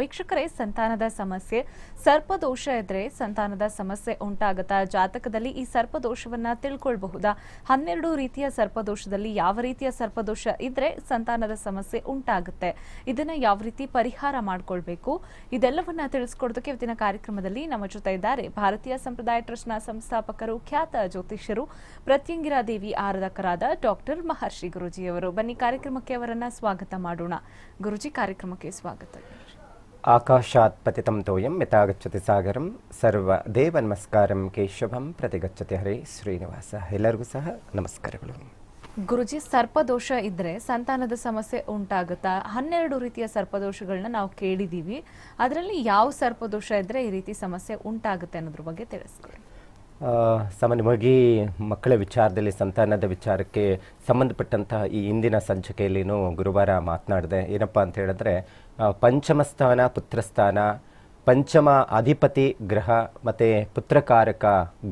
ವೀಕ್ಷಕರೇ ಸಂತಾನದ ಸಮಸ್ಯೆ ಸರ್ಪದೋಷ ಇದ್ರೆ ಸಂತಾನದ ಸಮಸ್ಯೆ ಉಂಟಾಗತ್ತಾ ಜಾತಕದಲ್ಲಿ ಈ ಸರ್ಪದೋಷವನ್ನ ತಿಳ್ಕೊಳ್ಬಹುದಾ ಹನ್ನೆರಡು ರೀತಿಯ ಸರ್ಪದೋಷದಲ್ಲಿ ಯಾವ ರೀತಿಯ ಸರ್ಪದೋಷ ಇದ್ರೆ ಸಂತಾನದ ಸಮಸ್ಯೆ ಉಂಟಾಗುತ್ತೆ ಇದನ್ನ ಯಾವ ರೀತಿ ಪರಿಹಾರ ಮಾಡ್ಕೊಳ್ಬೇಕು ಇದೆಲ್ಲವನ್ನ ತಿಳಿಸ್ಕೊಡೋದಕ್ಕೆ ಇವತ್ತಿನ ಕಾರ್ಯಕ್ರಮದಲ್ಲಿ ನಮ್ಮ ಜೊತೆ ಇದ್ದಾರೆ ಭಾರತೀಯ ಸಂಪ್ರದಾಯ ಟ್ರಸ್ಟ್ನ ಸಂಸ್ಥಾಪಕರು ಖ್ಯಾತ ಜ್ಯೋತಿಷ್ಯರು ಪ್ರತ್ಯಂಗಿರಾ ದೇವಿ ಆರಾಧಕರಾದ ಡಾಕ್ಟರ್ ಮಹರ್ಷಿ ಗುರುಜಿಯವರು ಬನ್ನಿ ಕಾರ್ಯಕ್ರಮಕ್ಕೆ ಅವರನ್ನ ಸ್ವಾಗತ ಮಾಡೋಣ ಗುರುಜಿ ಕಾರ್ಯಕ್ರಮಕ್ಕೆ ಸ್ವಾಗತ ತೋಯಂ ಯಥಾಗಚ್ಚತಿ ಸಾಗರಂ ಸರ್ವ ದೇವ ನಮಸ್ಕಾರಂ ಕೇಶವಂ ಪ್ರತಿಗಚ್ಚತಿ ಹರೇ ಶ್ರೀನಿವಾಸ ಎಲ್ಲರಿಗೂ ಸಹ ನಮಸ್ಕಾರಗಳು ಗುರುಜಿ ಸರ್ಪದೋಷ ಇದ್ರೆ ಸಂತಾನದ ಸಮಸ್ಯೆ ಉಂಟಾಗುತ್ತಾ ಹನ್ನೆರಡು ರೀತಿಯ ಸರ್ಪದೋಷಗಳನ್ನ ನಾವು ಕೇಳಿದ್ದೀವಿ ಅದರಲ್ಲಿ ಯಾವ ಸರ್ಪದೋಷ ಇದ್ರೆ ಈ ರೀತಿ ಸಮಸ್ಯೆ ಉಂಟಾಗುತ್ತೆ ಅನ್ನೋದ್ರ ಬಗ್ಗೆ ತಿಳಿಸ್ಕೊಳ್ಳಿ ಸಾಮಾನ್ಯವಾಗಿ ಮಕ್ಕಳ ವಿಚಾರದಲ್ಲಿ ಸಂತಾನದ ವಿಚಾರಕ್ಕೆ ಸಂಬಂಧಪಟ್ಟಂತಹ ಈ ಇಂದಿನ ಸಂಚಿಕೆಯಲ್ಲಿನೂ ಗುರುವಾರ ಮಾತನಾಡಿದೆ ಏನಪ್ಪ ಅಂತ ಹೇಳಿದ್ರೆ ಪಂಚಮಸ್ಥಾನ ಪುತ್ರಸ್ಥಾನ ಪಂಚಮ ಅಧಿಪತಿ ಗ್ರಹ ಮತ್ತು ಪುತ್ರಕಾರಕ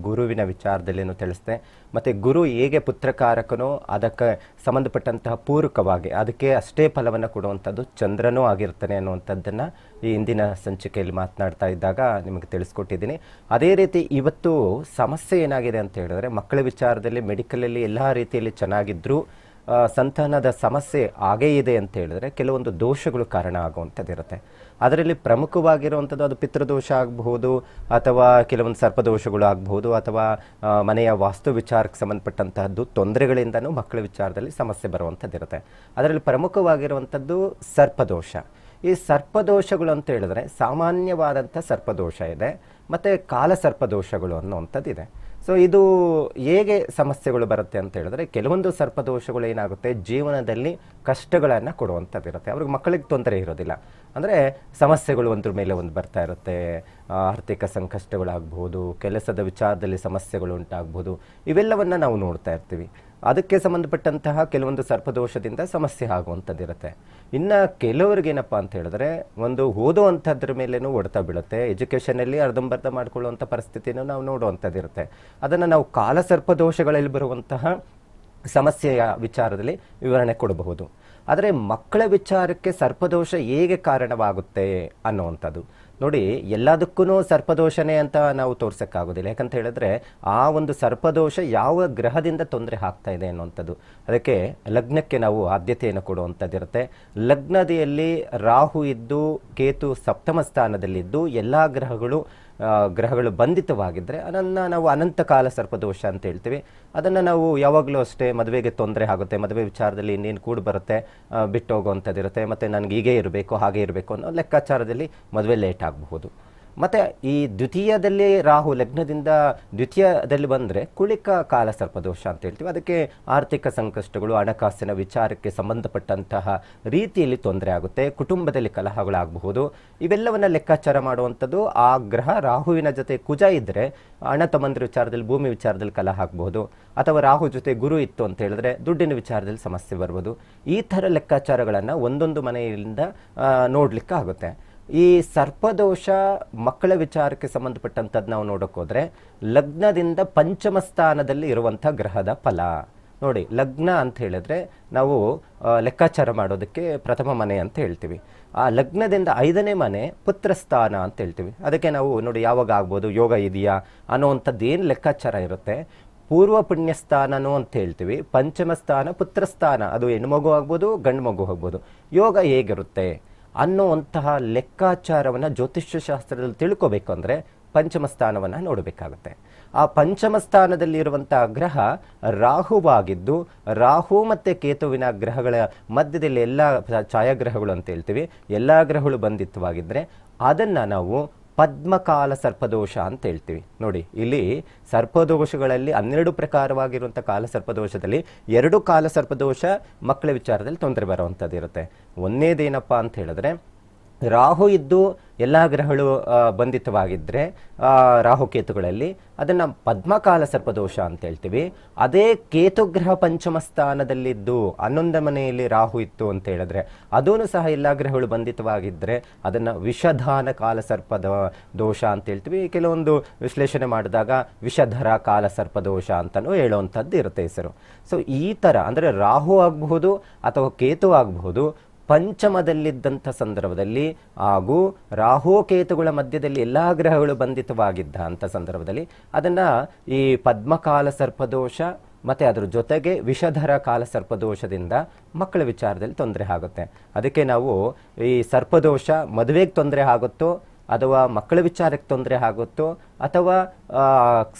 ಗುರುವಿನ ವಿಚಾರದಲ್ಲಿನೂ ತಿಳಿಸ್ದೆ ಮತ್ತು ಗುರು ಹೇಗೆ ಪುತ್ರಕಾರಕನೋ ಅದಕ್ಕೆ ಸಂಬಂಧಪಟ್ಟಂತಹ ಪೂರಕವಾಗಿ ಅದಕ್ಕೆ ಅಷ್ಟೇ ಫಲವನ್ನು ಕೊಡುವಂಥದ್ದು ಚಂದ್ರನೂ ಆಗಿರ್ತಾನೆ ಅನ್ನುವಂಥದ್ದನ್ನು ಈ ಇಂದಿನ ಸಂಚಿಕೆಯಲ್ಲಿ ಮಾತನಾಡ್ತಾ ಇದ್ದಾಗ ನಿಮಗೆ ತಿಳಿಸ್ಕೊಟ್ಟಿದ್ದೀನಿ ಅದೇ ರೀತಿ ಇವತ್ತು ಸಮಸ್ಯೆ ಏನಾಗಿದೆ ಅಂತ ಹೇಳಿದ್ರೆ ಮಕ್ಕಳ ವಿಚಾರದಲ್ಲಿ ಮೆಡಿಕಲಲ್ಲಿ ಎಲ್ಲ ರೀತಿಯಲ್ಲಿ ಚೆನ್ನಾಗಿದ್ದರೂ ಸಂತಾನದ ಸಮಸ್ಯೆ ಆಗೇ ಇದೆ ಅಂತ ಹೇಳಿದ್ರೆ ಕೆಲವೊಂದು ದೋಷಗಳು ಕಾರಣ ಆಗುವಂಥದ್ದಿರುತ್ತೆ ಅದರಲ್ಲಿ ಪ್ರಮುಖವಾಗಿರುವಂಥದ್ದು ಅದು ಪಿತೃದೋಷ ಆಗಬಹುದು ಅಥವಾ ಕೆಲವೊಂದು ಸರ್ಪದೋಷಗಳು ಆಗಬಹುದು ಅಥವಾ ಮನೆಯ ವಾಸ್ತು ವಿಚಾರಕ್ಕೆ ಸಂಬಂಧಪಟ್ಟಂತಹದ್ದು ತೊಂದರೆಗಳಿಂದನೂ ಮಕ್ಕಳ ವಿಚಾರದಲ್ಲಿ ಸಮಸ್ಯೆ ಬರುವಂಥದ್ದಿರುತ್ತೆ ಅದರಲ್ಲಿ ಪ್ರಮುಖವಾಗಿರುವಂಥದ್ದು ಸರ್ಪದೋಷ ಈ ಸರ್ಪದೋಷಗಳು ಅಂತ ಹೇಳಿದ್ರೆ ಸಾಮಾನ್ಯವಾದಂಥ ಸರ್ಪದೋಷ ಇದೆ ಮತ್ತು ಕಾಲಸರ್ಪದೋಷಗಳು ಅನ್ನುವಂಥದ್ದಿದೆ ಸೊ ಇದು ಹೇಗೆ ಸಮಸ್ಯೆಗಳು ಬರುತ್ತೆ ಅಂತ ಹೇಳಿದ್ರೆ ಕೆಲವೊಂದು ಸರ್ಪದೋಷಗಳು ಏನಾಗುತ್ತೆ ಜೀವನದಲ್ಲಿ ಕಷ್ಟಗಳನ್ನು ಕೊಡುವಂಥದ್ದಿರುತ್ತೆ ಅವ್ರಿಗೆ ಮಕ್ಕಳಿಗೆ ತೊಂದರೆ ಇರೋದಿಲ್ಲ ಅಂದರೆ ಸಮಸ್ಯೆಗಳು ಒಂದ್ರ ಮೇಲೆ ಒಂದು ಬರ್ತಾ ಇರುತ್ತೆ ಆರ್ಥಿಕ ಸಂಕಷ್ಟಗಳಾಗ್ಬೋದು ಕೆಲಸದ ವಿಚಾರದಲ್ಲಿ ಸಮಸ್ಯೆಗಳು ಉಂಟಾಗ್ಬೋದು ಇವೆಲ್ಲವನ್ನು ನಾವು ನೋಡ್ತಾ ಇರ್ತೀವಿ ಅದಕ್ಕೆ ಸಂಬಂಧಪಟ್ಟಂತಹ ಕೆಲವೊಂದು ಸರ್ಪದೋಷದಿಂದ ಸಮಸ್ಯೆ ಆಗುವಂಥದ್ದಿರುತ್ತೆ ಇನ್ನು ಕೆಲವರಿಗೇನಪ್ಪ ಅಂತ ಹೇಳಿದ್ರೆ ಒಂದು ಓದುವಂಥದ್ರ ಮೇಲೇನು ಮೇಲೇನೂ ಬೀಳುತ್ತೆ ಎಜುಕೇಷನಲ್ಲಿ ಅರ್ಧಂಬರ್ಧ ಮಾಡಿಕೊಳ್ಳುವಂಥ ಪರಿಸ್ಥಿತಿನೂ ನಾವು ನೋಡುವಂಥದ್ದಿರುತ್ತೆ ಅದನ್ನು ನಾವು ಕಾಲ ಸರ್ಪದೋಷಗಳಲ್ಲಿ ಬರುವಂತಹ ಸಮಸ್ಯೆಯ ವಿಚಾರದಲ್ಲಿ ವಿವರಣೆ ಕೊಡಬಹುದು ಆದರೆ ಮಕ್ಕಳ ವಿಚಾರಕ್ಕೆ ಸರ್ಪದೋಷ ಹೇಗೆ ಕಾರಣವಾಗುತ್ತೆ ಅನ್ನುವಂಥದ್ದು ನೋಡಿ ಎಲ್ಲದಕ್ಕೂ ಸರ್ಪದೋಷನೇ ಅಂತ ನಾವು ತೋರ್ಸೋಕ್ಕಾಗೋದಿಲ್ಲ ಯಾಕಂತ ಹೇಳಿದ್ರೆ ಆ ಒಂದು ಸರ್ಪದೋಷ ಯಾವ ಗ್ರಹದಿಂದ ತೊಂದರೆ ಆಗ್ತಾ ಇದೆ ಅನ್ನುವಂಥದ್ದು ಅದಕ್ಕೆ ಲಗ್ನಕ್ಕೆ ನಾವು ಆದ್ಯತೆಯನ್ನು ಕೊಡುವಂಥದ್ದಿರುತ್ತೆ ಲಗ್ನದಿಯಲ್ಲಿ ರಾಹು ಇದ್ದು ಕೇತು ಸಪ್ತಮ ಸ್ಥಾನದಲ್ಲಿದ್ದು ಎಲ್ಲ ಗ್ರಹಗಳು ಗ್ರಹಗಳು ಬಂಧಿತವಾಗಿದ್ದರೆ ಅದನ್ನು ನಾವು ಅನಂತ ಕಾಲ ಸರ್ಪದೋಷ ಅಂತ ಹೇಳ್ತೀವಿ ಅದನ್ನು ನಾವು ಯಾವಾಗಲೂ ಅಷ್ಟೇ ಮದುವೆಗೆ ತೊಂದರೆ ಆಗುತ್ತೆ ಮದುವೆ ವಿಚಾರದಲ್ಲಿ ಇನ್ನೇನು ಕೂಡ ಬರುತ್ತೆ ಹೋಗುವಂಥದ್ದಿರುತ್ತೆ ಮತ್ತು ನನಗೆ ಹೀಗೆ ಇರಬೇಕು ಹಾಗೆ ಇರಬೇಕು ಅನ್ನೋ ಲೆಕ್ಕಾಚಾರದಲ್ಲಿ ಮದುವೆ ಲೇಟ್ ಆಗಬಹುದು ಮತ್ತು ಈ ದ್ವಿತೀಯದಲ್ಲಿ ರಾಹು ಲಗ್ನದಿಂದ ದ್ವಿತೀಯದಲ್ಲಿ ಬಂದರೆ ಕುಳಿಕ ಕಾಲ ಸರ್ಪದೋಷ ಅಂತ ಹೇಳ್ತೀವಿ ಅದಕ್ಕೆ ಆರ್ಥಿಕ ಸಂಕಷ್ಟಗಳು ಹಣಕಾಸಿನ ವಿಚಾರಕ್ಕೆ ಸಂಬಂಧಪಟ್ಟಂತಹ ರೀತಿಯಲ್ಲಿ ತೊಂದರೆ ಆಗುತ್ತೆ ಕುಟುಂಬದಲ್ಲಿ ಕಲಹಗಳಾಗಬಹುದು ಇವೆಲ್ಲವನ್ನು ಲೆಕ್ಕಾಚಾರ ಮಾಡುವಂಥದ್ದು ಆ ಗ್ರಹ ರಾಹುವಿನ ಜೊತೆ ಕುಜ ಇದ್ದರೆ ಹಣ ತಮ್ಮಂದಿರ ವಿಚಾರದಲ್ಲಿ ಭೂಮಿ ವಿಚಾರದಲ್ಲಿ ಕಲಹ ಆಗಬಹುದು ಅಥವಾ ರಾಹು ಜೊತೆ ಗುರು ಇತ್ತು ಅಂತ ಹೇಳಿದ್ರೆ ದುಡ್ಡಿನ ವಿಚಾರದಲ್ಲಿ ಸಮಸ್ಯೆ ಬರ್ಬೋದು ಈ ಥರ ಲೆಕ್ಕಾಚಾರಗಳನ್ನು ಒಂದೊಂದು ಮನೆಯಿಂದ ನೋಡಲಿಕ್ಕೆ ಆಗುತ್ತೆ ಈ ಸರ್ಪದೋಷ ಮಕ್ಕಳ ವಿಚಾರಕ್ಕೆ ಸಂಬಂಧಪಟ್ಟಂಥದ್ದು ನಾವು ನೋಡೋಕ್ಕೋದ್ರೆ ಲಗ್ನದಿಂದ ಪಂಚಮ ಸ್ಥಾನದಲ್ಲಿ ಇರುವಂಥ ಗ್ರಹದ ಫಲ ನೋಡಿ ಲಗ್ನ ಅಂತ ಹೇಳಿದ್ರೆ ನಾವು ಲೆಕ್ಕಾಚಾರ ಮಾಡೋದಕ್ಕೆ ಪ್ರಥಮ ಮನೆ ಅಂತ ಹೇಳ್ತೀವಿ ಆ ಲಗ್ನದಿಂದ ಐದನೇ ಮನೆ ಪುತ್ರಸ್ಥಾನ ಅಂತ ಹೇಳ್ತೀವಿ ಅದಕ್ಕೆ ನಾವು ನೋಡಿ ಯಾವಾಗ ಆಗ್ಬೋದು ಯೋಗ ಇದೆಯಾ ಅನ್ನೋವಂಥದ್ದು ಏನು ಲೆಕ್ಕಾಚಾರ ಇರುತ್ತೆ ಪೂರ್ವ ಪುಣ್ಯಸ್ಥಾನನೂ ಅಂತ ಹೇಳ್ತೀವಿ ಪಂಚಮ ಸ್ಥಾನ ಪುತ್ರಸ್ಥಾನ ಅದು ಹೆಣ್ಣು ಮಗು ಆಗ್ಬೋದು ಗಂಡು ಮಗು ಆಗ್ಬೋದು ಯೋಗ ಹೇಗಿರುತ್ತೆ ಅನ್ನುವಂತಹ ಲೆಕ್ಕಾಚಾರವನ್ನು ಶಾಸ್ತ್ರದಲ್ಲಿ ತಿಳ್ಕೋಬೇಕು ಅಂದರೆ ಪಂಚಮ ಸ್ಥಾನವನ್ನು ನೋಡಬೇಕಾಗುತ್ತೆ ಆ ಪಂಚಮ ಸ್ಥಾನದಲ್ಲಿರುವಂತಹ ಗ್ರಹ ರಾಹುವಾಗಿದ್ದು ರಾಹು ಮತ್ತು ಕೇತುವಿನ ಗ್ರಹಗಳ ಮಧ್ಯದಲ್ಲಿ ಎಲ್ಲ ಛಾಯಾಗ್ರಹಗಳು ಅಂತ ಹೇಳ್ತೀವಿ ಎಲ್ಲ ಗ್ರಹಗಳು ಬಂಧಿತವಾಗಿದ್ದರೆ ಅದನ್ನು ನಾವು ಪದ್ಮಕಾಲ ಸರ್ಪದೋಷ ಅಂತ ಹೇಳ್ತೀವಿ ನೋಡಿ ಇಲ್ಲಿ ಸರ್ಪದೋಷಗಳಲ್ಲಿ ಹನ್ನೆರಡು ಪ್ರಕಾರವಾಗಿರುವಂಥ ಕಾಲ ಸರ್ಪದೋಷದಲ್ಲಿ ಎರಡು ಕಾಲ ಸರ್ಪದೋಷ ಮಕ್ಕಳ ವಿಚಾರದಲ್ಲಿ ತೊಂದರೆ ಬರುವಂಥದ್ದು ಇರುತ್ತೆ ಒಂದೇದೇನಪ್ಪ ಅಂತ ಹೇಳಿದ್ರೆ ರಾಹು ಇದ್ದು ಎಲ್ಲ ಗ್ರಹಗಳು ಬಂಧಿತವಾಗಿದ್ದರೆ ರಾಹುಕೇತುಗಳಲ್ಲಿ ಅದನ್ನು ಪದ್ಮಕಾಲ ಸರ್ಪದೋಷ ಅಂತ ಹೇಳ್ತೀವಿ ಅದೇ ಕೇತುಗ್ರಹ ಪಂಚಮ ಸ್ಥಾನದಲ್ಲಿದ್ದು ಹನ್ನೊಂದು ಮನೆಯಲ್ಲಿ ರಾಹು ಇತ್ತು ಅಂತ ಹೇಳಿದ್ರೆ ಅದೂ ಸಹ ಎಲ್ಲ ಗ್ರಹಗಳು ಬಂಧಿತವಾಗಿದ್ದರೆ ಅದನ್ನು ವಿಷಧಾನ ಕಾಲ ಸರ್ಪದ ದೋಷ ಅಂತ ಹೇಳ್ತೀವಿ ಕೆಲವೊಂದು ವಿಶ್ಲೇಷಣೆ ಮಾಡಿದಾಗ ವಿಷಧರ ಕಾಲ ಸರ್ಪದೋಷ ಅಂತಲೂ ಹೇಳುವಂಥದ್ದು ಇರುತ್ತೆ ಹೆಸರು ಸೊ ಈ ಥರ ಅಂದರೆ ರಾಹು ಆಗಬಹುದು ಅಥವಾ ಕೇತು ಆಗಬಹುದು ಪಂಚಮದಲ್ಲಿದ್ದಂಥ ಸಂದರ್ಭದಲ್ಲಿ ಹಾಗೂ ರಾಹುಕೇತುಗಳ ಮಧ್ಯದಲ್ಲಿ ಎಲ್ಲ ಗ್ರಹಗಳು ಬಂಧಿತವಾಗಿದ್ದ ಅಂಥ ಸಂದರ್ಭದಲ್ಲಿ ಅದನ್ನು ಈ ಪದ್ಮಕಾಲ ಸರ್ಪದೋಷ ಮತ್ತು ಅದರ ಜೊತೆಗೆ ವಿಷಧರ ಕಾಲ ಸರ್ಪದೋಷದಿಂದ ಮಕ್ಕಳ ವಿಚಾರದಲ್ಲಿ ತೊಂದರೆ ಆಗುತ್ತೆ ಅದಕ್ಕೆ ನಾವು ಈ ಸರ್ಪದೋಷ ಮದುವೆಗೆ ತೊಂದರೆ ಆಗುತ್ತೋ ಅಥವಾ ಮಕ್ಕಳ ವಿಚಾರಕ್ಕೆ ತೊಂದರೆ ಆಗುತ್ತೋ ಅಥವಾ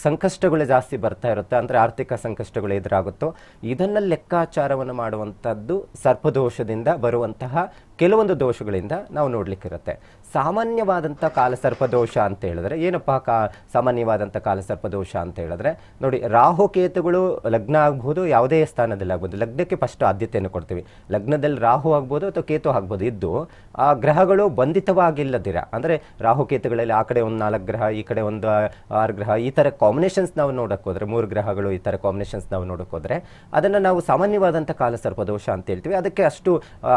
ಸಂಕಷ್ಟಗಳು ಜಾಸ್ತಿ ಬರ್ತಾ ಇರುತ್ತೆ ಅಂದರೆ ಆರ್ಥಿಕ ಸಂಕಷ್ಟಗಳು ಎದುರಾಗುತ್ತೋ ಇದನ್ನು ಲೆಕ್ಕಾಚಾರವನ್ನು ಮಾಡುವಂಥದ್ದು ಸರ್ಪದೋಷದಿಂದ ಬರುವಂತಹ ಕೆಲವೊಂದು ದೋಷಗಳಿಂದ ನಾವು ನೋಡಲಿಕ್ಕಿರುತ್ತೆ ಸಾಮಾನ್ಯವಾದಂಥ ಕಾಲಸರ್ಪದೋಷ ಅಂತ ಹೇಳಿದ್ರೆ ಏನಪ್ಪ ಕಾ ಸಾಮಾನ್ಯವಾದಂಥ ಕಾಲಸರ್ಪದೋಷ ಅಂತ ಹೇಳಿದ್ರೆ ನೋಡಿ ರಾಹುಕೇತುಗಳು ಲಗ್ನ ಆಗ್ಬೋದು ಯಾವುದೇ ಸ್ಥಾನದಲ್ಲಿ ಆಗ್ಬೋದು ಲಗ್ನಕ್ಕೆ ಫಸ್ಟ್ ಆದ್ಯತೆಯನ್ನು ಕೊಡ್ತೀವಿ ಲಗ್ನದಲ್ಲಿ ರಾಹು ಆಗ್ಬೋದು ಅಥವಾ ಕೇತು ಆಗ್ಬೋದು ಇದ್ದು ಆ ಗ್ರಹಗಳು ಬಂಧಿತವಾಗಿಲ್ಲದಿರ ಅಂದರೆ ರಾಹುಕೇತುಗಳಲ್ಲಿ ಆ ಕಡೆ ಒಂದು ನಾಲ್ಕು ಗ್ರಹ ಈ ಕಡೆ ಒಂದು ಆರು ಗ್ರಹ ಈ ಥರ ಕಾಂಬಿನೇಷನ್ಸ್ ನಾವು ನೋಡಕ್ಕೆ ಹೋದರೆ ಮೂರು ಗ್ರಹಗಳು ಈ ಥರ ಕಾಂಬಿನೇಷನ್ಸ್ ನಾವು ನೋಡಕ್ಕೆ ಹೋದರೆ ಅದನ್ನು ನಾವು ಸಾಮಾನ್ಯವಾದಂಥ ಕಾಲಸರ್ಪದೋಷ ಅಂತ ಹೇಳ್ತೀವಿ ಅದಕ್ಕೆ ಅಷ್ಟು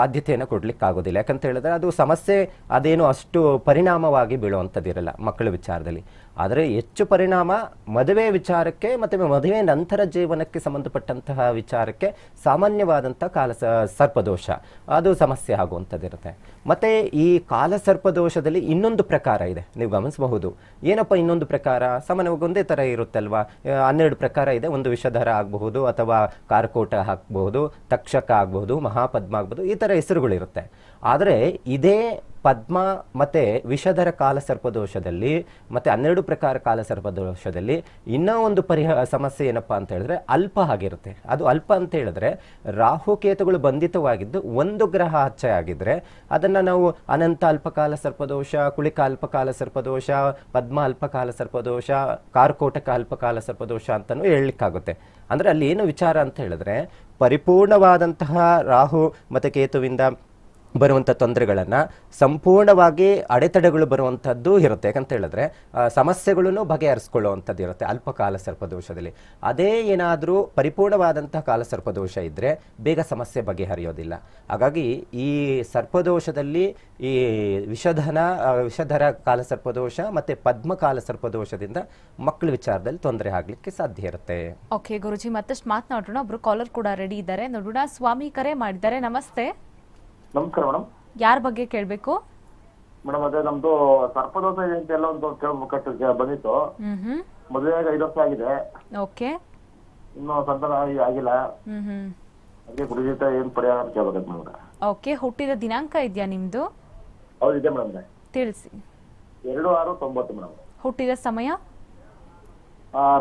ಆದ್ಯತೆಯನ್ನು ಕೊಡಲಿಕ್ಕಾಗೋದಿಲ್ಲ ಯಾಕಂತ ಹೇಳಿದ್ರೆ ಅದು ಸಮಸ್ಯೆ ಅದೇನು ಅಷ್ಟು ಅಷ್ಟು ಪರಿಣಾಮವಾಗಿ ಬೀಳುವಂಥದ್ದಿರಲ್ಲ ಮಕ್ಕಳ ವಿಚಾರದಲ್ಲಿ ಆದರೆ ಹೆಚ್ಚು ಪರಿಣಾಮ ಮದುವೆ ವಿಚಾರಕ್ಕೆ ಮತ್ತು ಮದುವೆ ನಂತರ ಜೀವನಕ್ಕೆ ಸಂಬಂಧಪಟ್ಟಂತಹ ವಿಚಾರಕ್ಕೆ ಸಾಮಾನ್ಯವಾದಂಥ ಕಾಲ ಸರ್ಪದೋಷ ಅದು ಸಮಸ್ಯೆ ಆಗುವಂಥದ್ದಿರುತ್ತೆ ಮತ್ತು ಈ ಕಾಲ ಸರ್ಪದೋಷದಲ್ಲಿ ಇನ್ನೊಂದು ಪ್ರಕಾರ ಇದೆ ನೀವು ಗಮನಿಸಬಹುದು ಏನಪ್ಪ ಇನ್ನೊಂದು ಪ್ರಕಾರ ಸಾಮಾನ್ಯವಾಗಿ ಒಂದೇ ಥರ ಇರುತ್ತಲ್ವಾ ಹನ್ನೆರಡು ಪ್ರಕಾರ ಇದೆ ಒಂದು ವಿಷಧರ ಆಗಬಹುದು ಅಥವಾ ಕಾರ್ಕೋಟ ಹಾಕಬಹುದು ತಕ್ಷಕ ಆಗಬಹುದು ಮಹಾಪದ್ಮ ಆಗ್ಬೋದು ಈ ಥರ ಹೆಸರುಗಳಿರುತ್ತೆ ಆದರೆ ಇದೇ ಪದ್ಮ ಮತ್ತು ವಿಷಧರ ಸರ್ಪದೋಷದಲ್ಲಿ ಮತ್ತು ಹನ್ನೆರಡು ಪ್ರಕಾರ ಸರ್ಪದೋಷದಲ್ಲಿ ಇನ್ನೂ ಒಂದು ಪರಿಹಾರ ಸಮಸ್ಯೆ ಏನಪ್ಪ ಅಂತ ಹೇಳಿದ್ರೆ ಅಲ್ಪ ಆಗಿರುತ್ತೆ ಅದು ಅಲ್ಪ ಅಂತ ಹೇಳಿದ್ರೆ ರಾಹುಕೇತುಗಳು ಬಂಧಿತವಾಗಿದ್ದು ಒಂದು ಗ್ರಹ ಹಚ್ಚೆ ಆಗಿದ್ದರೆ ಅದನ್ನು ನಾವು ಅನಂತ ಅಲ್ಪಕಾಲ ಸರ್ಪದೋಷ ಕುಳಿಕ ಅಲ್ಪಕಾಲ ಸರ್ಪದೋಷ ಪದ್ಮ ಅಲ್ಪಕಾಲ ಸರ್ಪದೋಷ ಕಾರ್ಕೋಟಕ ಅಲ್ಪಕಾಲ ಸರ್ಪದೋಷ ಅಂತಲೂ ಹೇಳಲಿಕ್ಕಾಗುತ್ತೆ ಅಂದರೆ ಅಲ್ಲಿ ಏನು ವಿಚಾರ ಅಂತ ಹೇಳಿದ್ರೆ ಪರಿಪೂರ್ಣವಾದಂತಹ ರಾಹು ಮತ್ತು ಕೇತುವಿಂದ ಬರುವಂಥ ತೊಂದರೆಗಳನ್ನು ಸಂಪೂರ್ಣವಾಗಿ ಅಡೆತಡೆಗಳು ಬರುವಂಥದ್ದು ಇರುತ್ತೆ ಯಾಕಂತ ಹೇಳಿದ್ರೆ ಸಮಸ್ಯೆಗಳನ್ನು ಬಗೆಹರಿಸ್ಕೊಳ್ಳುವಂಥದ್ದು ಇರುತ್ತೆ ಅಲ್ಪಕಾಲ ಸರ್ಪದೋಷದಲ್ಲಿ ಅದೇ ಏನಾದರೂ ಪರಿಪೂರ್ಣವಾದಂತಹ ಕಾಲ ಸರ್ಪದೋಷ ಇದ್ದರೆ ಬೇಗ ಸಮಸ್ಯೆ ಬಗೆಹರಿಯೋದಿಲ್ಲ ಹಾಗಾಗಿ ಈ ಸರ್ಪದೋಷದಲ್ಲಿ ಈ ವಿಷಧನ ವಿಷಧರ ಕಾಲ ಸರ್ಪದೋಷ ಮತ್ತು ಪದ್ಮ ಕಾಲ ಸರ್ಪದೋಷದಿಂದ ಮಕ್ಕಳ ವಿಚಾರದಲ್ಲಿ ತೊಂದರೆ ಆಗಲಿಕ್ಕೆ ಸಾಧ್ಯ ಇರುತ್ತೆ ಓಕೆ ಗುರುಜಿ ಮತ್ತಷ್ಟು ಮಾತನಾಡೋಣ ಒಬ್ಬರು ಕಾಲರ್ ಕೂಡ ರೆಡಿ ಇದ್ದಾರೆ ನೋಡೋಣ ಸ್ವಾಮಿ ಕರೆ ಮಾಡಿದ್ದಾರೆ ನಮಸ್ತೆ ನಮಸ್ಕಾರ ಮೇಡಮ್ ಯಾರ ಬಗ್ಗೆ ಕೇಳಬೇಕು ಮೇಡಮ್ ಅದೇ ನಮ್ದು ಸರ್ಪದೋಷ ಇದೆ ಅಂತ ಎಲ್ಲ ಒಂದು ಕೇಳಬೇಕು ಬಂದಿತ್ತು ಹ್ಮ್ ಹ್ಮ್ ಮದುವೆ ಆಗಿ ಐದು ವರ್ಷ ಆಗಿದೆ ಓಕೆ ಇನ್ನು ಸಂತಾನ ಆಗಿ- ಆಗಿಲ್ಲ ಹ್ಮ್ ಅದಕ್ಕೆ ಕುಡಿದಿದ್ದ ಏನ್ ಪರಿಹಾರ ಅಂತ ಕೇಳ್ಬೇಕು ಮೇಡಮ್ ಓಕೆ ಹುಟ್ಟಿದ ದಿನಾಂಕ ಇದೆಯಾ ನಿಮ್ಮದು ಹೌದು ಇದೆ ಮೇಡಮ್ ತಿಳಿಸಿ ಎರಡು ಆರು ತೊಂಬತ್ತು ಮೇಡಮ್ ಹುಟ್ಟಿದ ಸಮಯ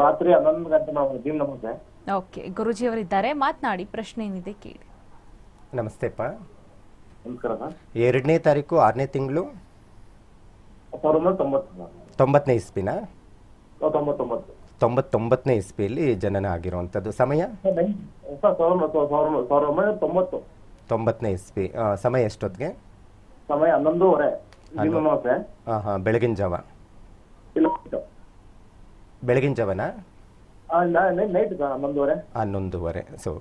ರಾತ್ರಿ ಹನ್ನೊಂದು ಗಂಟೆ ಮೇಡಮ್ ಜಿಮ್ ನಮಸ್ತೆ ಓಕೆ ಗುರುಜಿ ಅವರಿದ್ದಾರೆ ಮಾತನಾಡಿ ಪ್ರಶ್ನೆ ಏನಿದೆ ಕೇಳಿ ನಮಸ್ತೆಪ್ಪ ಎರಡನೇ ತಾರೀಕು ಆರನೇ ತಿಂಗಳು ತೊಂಬತ್ತನೇ ಇಸ್ಪಿನ ತೊಂಬತ್ತೊಂಬತ್ತನೇ ಇಸ್ಪಿಯಲ್ಲಿ ಜನನ ಆಗಿರುವಂಥದ್ದು ಸಮಯ ತೊಂಬತ್ತು ತೊಂಬತ್ತನೇ ಇಸ್ಪಿ ಸಮಯ ಎಷ್ಟೊತ್ತಿಗೆ ಸಮಯ ಹನ್ನೊಂದೂವರೆ ಬೆಳಗಿನ ಜಾವ ಬೆಳಗಿನ ಜಾವನಾ ಹನ್ನೊಂದುವರೆ ಹನ್ನೊಂದುವರೆ ಸೊ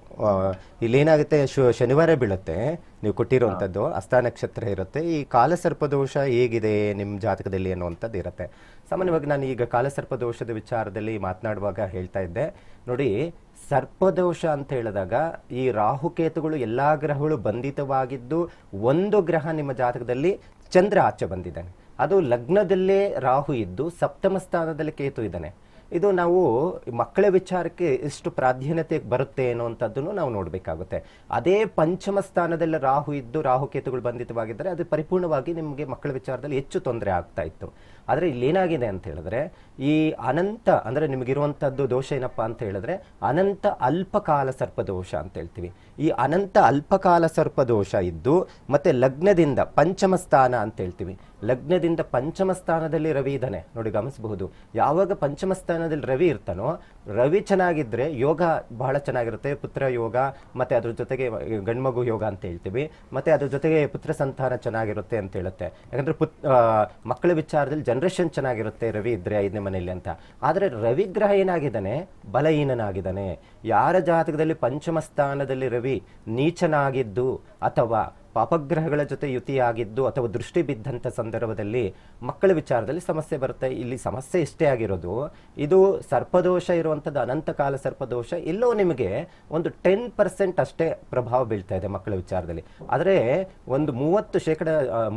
ಇಲ್ಲಿ ಏನಾಗುತ್ತೆ ಶನಿವಾರ ಬೀಳುತ್ತೆ ನೀವು ಕೊಟ್ಟಿರುವಂತದ್ದು ಅಸ್ತ ನಕ್ಷತ್ರ ಇರುತ್ತೆ ಈ ದೋಷ ಹೇಗಿದೆ ನಿಮ್ಮ ಜಾತಕದಲ್ಲಿ ಅನ್ನುವಂಥದ್ದು ಇರುತ್ತೆ ಸಾಮಾನ್ಯವಾಗಿ ನಾನು ಈಗ ಕಾಲ ದೋಷದ ವಿಚಾರದಲ್ಲಿ ಮಾತನಾಡುವಾಗ ಹೇಳ್ತಾ ಇದ್ದೆ ನೋಡಿ ಸರ್ಪದೋಷ ಅಂತ ಹೇಳಿದಾಗ ಈ ರಾಹುಕೇತುಗಳು ಎಲ್ಲ ಗ್ರಹಗಳು ಬಂಧಿತವಾಗಿದ್ದು ಒಂದು ಗ್ರಹ ನಿಮ್ಮ ಜಾತಕದಲ್ಲಿ ಚಂದ್ರ ಆಚೆ ಬಂದಿದ್ದಾನೆ ಅದು ಲಗ್ನದಲ್ಲೇ ರಾಹು ಇದ್ದು ಸಪ್ತಮ ಸ್ಥಾನದಲ್ಲಿ ಕೇತು ಇದ್ದಾನೆ ಇದು ನಾವು ಮಕ್ಕಳ ವಿಚಾರಕ್ಕೆ ಎಷ್ಟು ಪ್ರಾಧಾನ್ಯತೆ ಬರುತ್ತೆ ಅನ್ನುವಂಥದ್ದನ್ನು ನಾವು ನೋಡಬೇಕಾಗುತ್ತೆ ಅದೇ ಪಂಚಮ ಸ್ಥಾನದಲ್ಲಿ ರಾಹು ಇದ್ದು ರಾಹುಕೇತುಗಳು ಬಂಧಿತವಾಗಿದ್ದರೆ ಅದು ಪರಿಪೂರ್ಣವಾಗಿ ನಿಮಗೆ ಮಕ್ಕಳ ವಿಚಾರದಲ್ಲಿ ಹೆಚ್ಚು ತೊಂದರೆ ಆಗ್ತಾ ಇತ್ತು ಆದರೆ ಏನಾಗಿದೆ ಅಂತ ಹೇಳಿದ್ರೆ ಈ ಅನಂತ ಅಂದರೆ ನಿಮಗಿರುವಂಥದ್ದು ದೋಷ ಏನಪ್ಪ ಅಂತ ಹೇಳಿದ್ರೆ ಅನಂತ ಅಲ್ಪಕಾಲ ಸರ್ಪದೋಷ ಅಂತ ಹೇಳ್ತೀವಿ ಈ ಅನಂತ ಅಲ್ಪಕಾಲ ಸರ್ಪದೋಷ ಇದ್ದು ಮತ್ತೆ ಲಗ್ನದಿಂದ ಪಂಚಮ ಸ್ಥಾನ ಅಂತ ಹೇಳ್ತೀವಿ ಲಗ್ನದಿಂದ ಪಂಚಮ ಸ್ಥಾನದಲ್ಲಿ ರವಿ ಇದ್ದಾನೆ ನೋಡಿ ಗಮನಿಸಬಹುದು ಯಾವಾಗ ಪಂಚಮ ಸ್ಥಾನದಲ್ಲಿ ರವಿ ಇರ್ತಾನೋ ರವಿ ಚೆನ್ನಾಗಿದ್ದರೆ ಯೋಗ ಬಹಳ ಚೆನ್ನಾಗಿರುತ್ತೆ ಪುತ್ರ ಯೋಗ ಮತ್ತು ಅದ್ರ ಜೊತೆಗೆ ಗಂಡ್ಮಗು ಯೋಗ ಅಂತ ಹೇಳ್ತೀವಿ ಮತ್ತು ಅದ್ರ ಜೊತೆಗೆ ಪುತ್ರ ಸಂತಾನ ಚೆನ್ನಾಗಿರುತ್ತೆ ಅಂತ ಹೇಳುತ್ತೆ ಯಾಕಂದರೆ ಪುತ್ ಮಕ್ಕಳ ವಿಚಾರದಲ್ಲಿ ಜನ್ರೇಷನ್ ಚೆನ್ನಾಗಿರುತ್ತೆ ರವಿ ಇದ್ದರೆ ಐದನೇ ಮನೆಯಲ್ಲಿ ಅಂತ ಆದರೆ ರವಿಗ್ರಹ ಏನಾಗಿದ್ದಾನೆ ಬಲಹೀನಾಗಿದ್ದಾನೆ ಯಾರ ಜಾತಕದಲ್ಲಿ ಪಂಚಮ ಸ್ಥಾನದಲ್ಲಿ ರವಿ ನೀಚನಾಗಿದ್ದು ಅಥವಾ ಪಾಪಗ್ರಹಗಳ ಜೊತೆ ಯುತಿಯಾಗಿದ್ದು ಅಥವಾ ದೃಷ್ಟಿ ಬಿದ್ದಂಥ ಸಂದರ್ಭದಲ್ಲಿ ಮಕ್ಕಳ ವಿಚಾರದಲ್ಲಿ ಸಮಸ್ಯೆ ಬರುತ್ತೆ ಇಲ್ಲಿ ಸಮಸ್ಯೆ ಇಷ್ಟೇ ಆಗಿರೋದು ಇದು ಸರ್ಪದೋಷ ಇರುವಂಥದ್ದು ಕಾಲ ಸರ್ಪದೋಷ ಎಲ್ಲೋ ನಿಮಗೆ ಒಂದು ಟೆನ್ ಪರ್ಸೆಂಟ್ ಅಷ್ಟೇ ಪ್ರಭಾವ ಬೀಳ್ತಾ ಇದೆ ಮಕ್ಕಳ ವಿಚಾರದಲ್ಲಿ ಆದರೆ ಒಂದು ಮೂವತ್ತು ಶೇಕಡ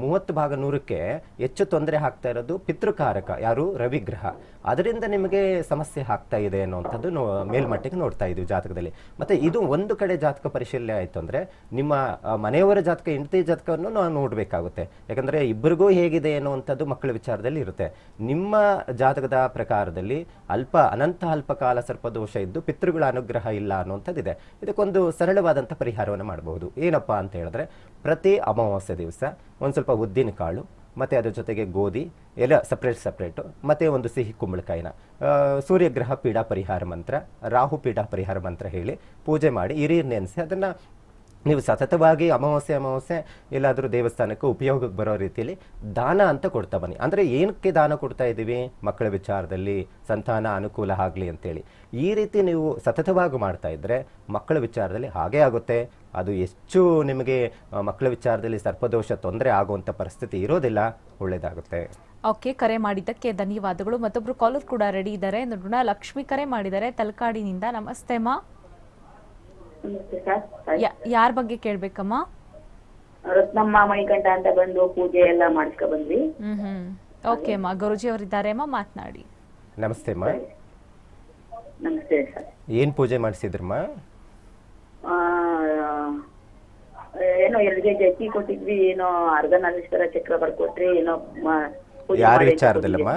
ಮೂವತ್ತು ಭಾಗ ನೂರಕ್ಕೆ ಹೆಚ್ಚು ತೊಂದರೆ ಆಗ್ತಾ ಇರೋದು ಪಿತೃಕಾರಕ ಯಾರು ರವಿಗ್ರಹ ಅದರಿಂದ ನಿಮಗೆ ಸಮಸ್ಯೆ ಆಗ್ತಾ ಇದೆ ಅನ್ನುವಂಥದ್ದು ಮೇಲ್ಮಟ್ಟಿಗೆ ನೋಡ್ತಾ ಇದ್ದೀವಿ ಜಾತಕದಲ್ಲಿ ಮತ್ತೆ ಇದು ಒಂದು ಕಡೆ ಜಾತಕ ಪರಿಶೀಲನೆ ಆಯಿತು ಅಂದ್ರೆ ನಿಮ್ಮ ಮನೆಯವರ ಜಾತಕ ಮತ್ತು ಹೆಂಡತಿ ಜತಕವನ್ನು ನಾವು ನೋಡಬೇಕಾಗುತ್ತೆ ಯಾಕಂದರೆ ಇಬ್ಬರಿಗೂ ಹೇಗಿದೆ ಅನ್ನುವಂಥದ್ದು ಮಕ್ಕಳ ವಿಚಾರದಲ್ಲಿ ಇರುತ್ತೆ ನಿಮ್ಮ ಜಾತಕದ ಪ್ರಕಾರದಲ್ಲಿ ಅಲ್ಪ ಅನಂತ ಅಲ್ಪ ಕಾಲ ಸರ್ಪದೋಷ ಇದ್ದು ಪಿತೃಗಳ ಅನುಗ್ರಹ ಇಲ್ಲ ಅನ್ನುವಂಥದ್ದಿದೆ ಇದಕ್ಕೊಂದು ಸರಳವಾದಂಥ ಪರಿಹಾರವನ್ನು ಮಾಡಬಹುದು ಏನಪ್ಪ ಅಂತ ಹೇಳಿದ್ರೆ ಪ್ರತಿ ಅಮಾವಾಸ್ಯ ದಿವಸ ಒಂದು ಸ್ವಲ್ಪ ಉದ್ದಿನ ಕಾಳು ಮತ್ತು ಅದರ ಜೊತೆಗೆ ಗೋಧಿ ಎಲ್ಲ ಸಪ್ರೇಟ್ ಸಪ್ರೇಟು ಮತ್ತು ಒಂದು ಸಿಹಿ ಕುಂಬಳಕಾಯಿನ ಸೂರ್ಯಗ್ರಹ ಪೀಡಾ ಪರಿಹಾರ ಮಂತ್ರ ರಾಹು ಪೀಡಾ ಪರಿಹಾರ ಮಂತ್ರ ಹೇಳಿ ಪೂಜೆ ಮಾಡಿ ಹಿರಿಯರ್ ನೆನೆಸಿ ಅದನ್ನು ನೀವು ಸತತವಾಗಿ ಅಮಾವಾಸ್ಯೆ ಅಮಾವಾಸ್ಯೆ ಎಲ್ಲಾದರೂ ದೇವಸ್ಥಾನಕ್ಕೆ ಉಪಯೋಗಕ್ಕೆ ಬರೋ ರೀತಿಯಲ್ಲಿ ದಾನ ಅಂತ ಕೊಡ್ತಾ ಬನ್ನಿ ಅಂದರೆ ಏನಕ್ಕೆ ದಾನ ಕೊಡ್ತಾ ಇದ್ದೀವಿ ಮಕ್ಕಳ ವಿಚಾರದಲ್ಲಿ ಸಂತಾನ ಅನುಕೂಲ ಆಗಲಿ ಅಂತೇಳಿ ಈ ರೀತಿ ನೀವು ಸತತವಾಗಿ ಮಾಡ್ತಾ ಇದ್ದರೆ ಮಕ್ಕಳ ವಿಚಾರದಲ್ಲಿ ಹಾಗೇ ಆಗುತ್ತೆ ಅದು ಹೆಚ್ಚು ನಿಮಗೆ ಮಕ್ಕಳ ವಿಚಾರದಲ್ಲಿ ಸರ್ಪದೋಷ ತೊಂದರೆ ಆಗುವಂಥ ಪರಿಸ್ಥಿತಿ ಇರೋದಿಲ್ಲ ಒಳ್ಳೆಯದಾಗುತ್ತೆ ಓಕೆ ಕರೆ ಮಾಡಿದ್ದಕ್ಕೆ ಧನ್ಯವಾದಗಳು ಮತ್ತೊಬ್ಬರು ಕಾಲರ್ ಕೂಡ ರೆಡಿ ಇದ್ದಾರೆ ನೋಡೋಣ ಲಕ್ಷ್ಮಿ ಕರೆ ಮಾಡಿದ್ದಾರೆ ತಲಕಾಡಿನಿಂದ ನಮಸ್ತೆ ಮಾ ನಮಸ್ತೆ ಯಾರ ಬಗ್ಗೆ ಕೇಳ್ಬೇಕಮ್ಮ ರತ್ನಮ್ಮ ಮಣಿಕಂಠ ಅಂತ ಬಂದು ಪೂಜೆ ಎಲ್ಲ ಮಾಡಿಸ್ಕೊ ಬಂದ್ವಿ ಹ್ಮ್ ಓಕೆ ಅಮ್ಮ ಗುರುಜಿ ಅವರಿದ್ದಾರೆ ಅಮ್ಮ ಮಾತನಾಡಿ ನಮಸ್ತೆ ಅಮ್ಮ ನಮಸ್ತೆ ಸರ್ ಏನ್ ಪೂಜೆ ಮಾಡಿಸಿದ್ರಮ್ಮ ಏನೋ ಎಲ್ಗೆ ಅಕ್ಕಿ ಕೊಟ್ಟಿದ್ವಿ ಏನೋ ಅರ್ಧನಾರೀಶ್ವರ ಚಕ್ರ ಬರ್ಕೊಟ್ರಿ ಏನೋ ಯಾರ ವಿಚಾರದಲ್ಲಮ್ಮ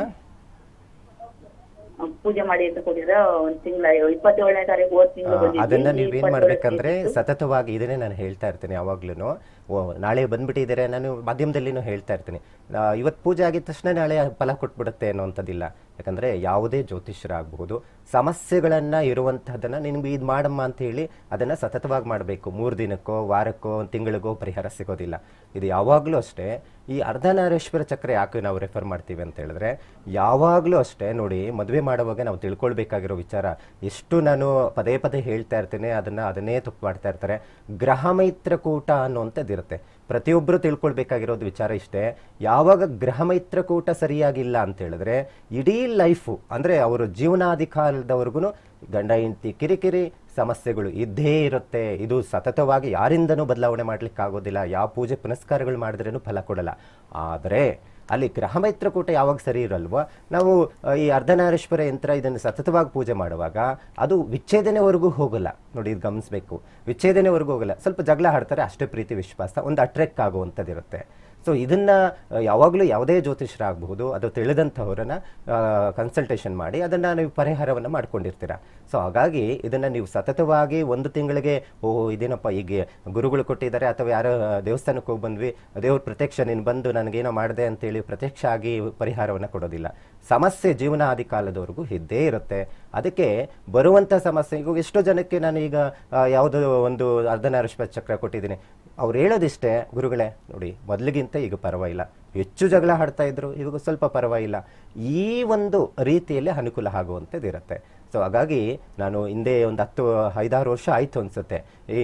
ಪೂಜೆ ಮಾಡಿ ಅಂತ ಕೊಟ್ಟಿದ್ರೆ ಒಂದ್ ತಿಂಗಳ ಇಪ್ಪತ್ತೇಳನೇ ತಾರೀಕು ಹೋದ್ ತಿಂಗಳು ಅದನ್ನ ನೀವೇನ್ ಮಾಡ್ಬೇಕಂದ್ರೆ ಸತತವಾಗಿ ಇದನ್ನೇ ನಾನು ಹೇಳ್ತಾ ಇರ್ತೇನೆ ಯಾವಾಗ್ಲೂ ಓ ನಾಳೆ ಬಂದ್ಬಿಟ್ಟಿದ್ದೀರಾ ನಾನು ಮಾಧ್ಯಮದಲ್ಲಿನೂ ಹೇಳ್ತಾ ಇರ್ತೀನಿ ಇವತ್ತು ಪೂಜೆ ಆಗಿದ ತಕ್ಷಣ ನಾಳೆ ಫಲ ಕೊಟ್ಬಿಡುತ್ತೆ ಅನ್ನೋಂಥದ್ದಿಲ್ಲ ಯಾಕಂದರೆ ಯಾವುದೇ ಜ್ಯೋತಿಷ್ಯರಾಗಬಹುದು ಸಮಸ್ಯೆಗಳನ್ನು ಇರುವಂಥದ್ದನ್ನು ನಿನಗೆ ಇದು ಮಾಡಮ್ಮ ಅಂತ ಹೇಳಿ ಅದನ್ನು ಸತತವಾಗಿ ಮಾಡಬೇಕು ಮೂರು ದಿನಕ್ಕೋ ವಾರಕ್ಕೋ ತಿಂಗಳಿಗೋ ಪರಿಹಾರ ಸಿಗೋದಿಲ್ಲ ಇದು ಯಾವಾಗಲೂ ಅಷ್ಟೇ ಈ ಅರ್ಧನಾರೇಶ್ವರ ಚಕ್ರ ಯಾಕೆ ನಾವು ರೆಫರ್ ಮಾಡ್ತೀವಿ ಅಂತ ಹೇಳಿದ್ರೆ ಯಾವಾಗಲೂ ಅಷ್ಟೇ ನೋಡಿ ಮದುವೆ ಮಾಡುವಾಗ ನಾವು ತಿಳ್ಕೊಳ್ಬೇಕಾಗಿರೋ ವಿಚಾರ ಎಷ್ಟು ನಾನು ಪದೇ ಪದೇ ಹೇಳ್ತಾ ಇರ್ತೀನಿ ಅದನ್ನು ಅದನ್ನೇ ತಪ್ಪು ಮಾಡ್ತಾ ಇರ್ತಾರೆ ಗ್ರಹ ಮೈತ್ರಕೂಟ ಅನ್ನುವಂಥದ್ದು Gracias. ಪ್ರತಿಯೊಬ್ಬರು ತಿಳ್ಕೊಳ್ಬೇಕಾಗಿರೋದು ವಿಚಾರ ಇಷ್ಟೇ ಯಾವಾಗ ಗೃಹ ಮೈತ್ರಕೂಟ ಸರಿಯಾಗಿಲ್ಲ ಅಂತ ಹೇಳಿದ್ರೆ ಇಡೀ ಲೈಫು ಅಂದರೆ ಅವರ ಜೀವನಾಧಿಕಾರದವರೆಗೂ ಗಂಡ ಹೆಂಡತಿ ಕಿರಿಕಿರಿ ಸಮಸ್ಯೆಗಳು ಇದ್ದೇ ಇರುತ್ತೆ ಇದು ಸತತವಾಗಿ ಯಾರಿಂದನೂ ಬದಲಾವಣೆ ಆಗೋದಿಲ್ಲ ಯಾವ ಪೂಜೆ ಪುನಸ್ಕಾರಗಳು ಮಾಡಿದ್ರೇನು ಫಲ ಕೊಡಲ್ಲ ಆದರೆ ಅಲ್ಲಿ ಗ್ರಹ ಮೈತ್ರಕೂಟ ಯಾವಾಗ ಸರಿ ಇರಲ್ವೋ ನಾವು ಈ ಅರ್ಧನಾರೇಶ್ವರ ಯಂತ್ರ ಇದನ್ನು ಸತತವಾಗಿ ಪೂಜೆ ಮಾಡುವಾಗ ಅದು ವಿಚ್ಛೇದನೆವರೆಗೂ ಹೋಗಲ್ಲ ನೋಡಿ ಇದು ಗಮನಿಸಬೇಕು ವಿಚ್ಛೇದನೆವರೆಗೂ ಹೋಗಲ್ಲ ಸ್ವಲ್ಪ ಜಗಳ ಹಾಡ್ತಾರೆ ಅಷ್ಟೇ ಪ್ರೀತಿ ವಿಶ್ವಾಸ ಒಂದು ಅಟ್ರ್ಯಾಕ್ಟ್ ಆಗುವಂಥದ್ದಿರುತ್ತೆ ಸೊ ಇದನ್ನು ಯಾವಾಗಲೂ ಯಾವುದೇ ಜ್ಯೋತಿಷರಾಗಬಹುದು ಅದು ತಿಳಿದಂಥವ್ರನ್ನ ಕನ್ಸಲ್ಟೇಷನ್ ಮಾಡಿ ಅದನ್ನು ನೀವು ಪರಿಹಾರವನ್ನು ಮಾಡ್ಕೊಂಡಿರ್ತೀರ ಸೊ ಹಾಗಾಗಿ ಇದನ್ನು ನೀವು ಸತತವಾಗಿ ಒಂದು ತಿಂಗಳಿಗೆ ಓ ಇದೇನಪ್ಪ ಈಗ ಗುರುಗಳು ಕೊಟ್ಟಿದ್ದಾರೆ ಅಥವಾ ಯಾರೋ ದೇವಸ್ಥಾನಕ್ಕೆ ಹೋಗಿ ಬಂದ್ವಿ ದೇವ್ರ ಪ್ರತ್ಯಕ್ಷ ನೀನು ಬಂದು ನನಗೇನೋ ಮಾಡಿದೆ ಅಂತೇಳಿ ಪ್ರತ್ಯಕ್ಷ ಆಗಿ ಪರಿಹಾರವನ್ನು ಕೊಡೋದಿಲ್ಲ ಸಮಸ್ಯೆ ಜೀವನಾದಿ ಕಾಲದವರೆಗೂ ಇದ್ದೇ ಇರುತ್ತೆ ಅದಕ್ಕೆ ಬರುವಂಥ ಸಮಸ್ಯೆಗೂ ಎಷ್ಟೋ ಜನಕ್ಕೆ ನಾನು ಈಗ ಯಾವುದೋ ಒಂದು ಅರ್ಧನಾರೀಶ್ವರ ಚಕ್ರ ಕೊಟ್ಟಿದ್ದೀನಿ ಅವ್ರು ಹೇಳೋದಿಷ್ಟೇ ಗುರುಗಳೇ ನೋಡಿ ಮೊದಲಿಗಿಂತ ಈಗ ಪರವಾಗಿಲ್ಲ ಹೆಚ್ಚು ಜಗಳ ಹಾಡ್ತಾ ಇದ್ರು ಇವಾಗ ಸ್ವಲ್ಪ ಪರವಾಗಿಲ್ಲ ಈ ಒಂದು ರೀತಿಯಲ್ಲಿ ಅನುಕೂಲ ಆಗುವಂಥದ್ದು ಇರುತ್ತೆ ಸೊ ಹಾಗಾಗಿ ನಾನು ಹಿಂದೆ ಒಂದು ಹತ್ತು ಐದಾರು ವರ್ಷ ಆಯಿತು ಅನಿಸುತ್ತೆ ಈ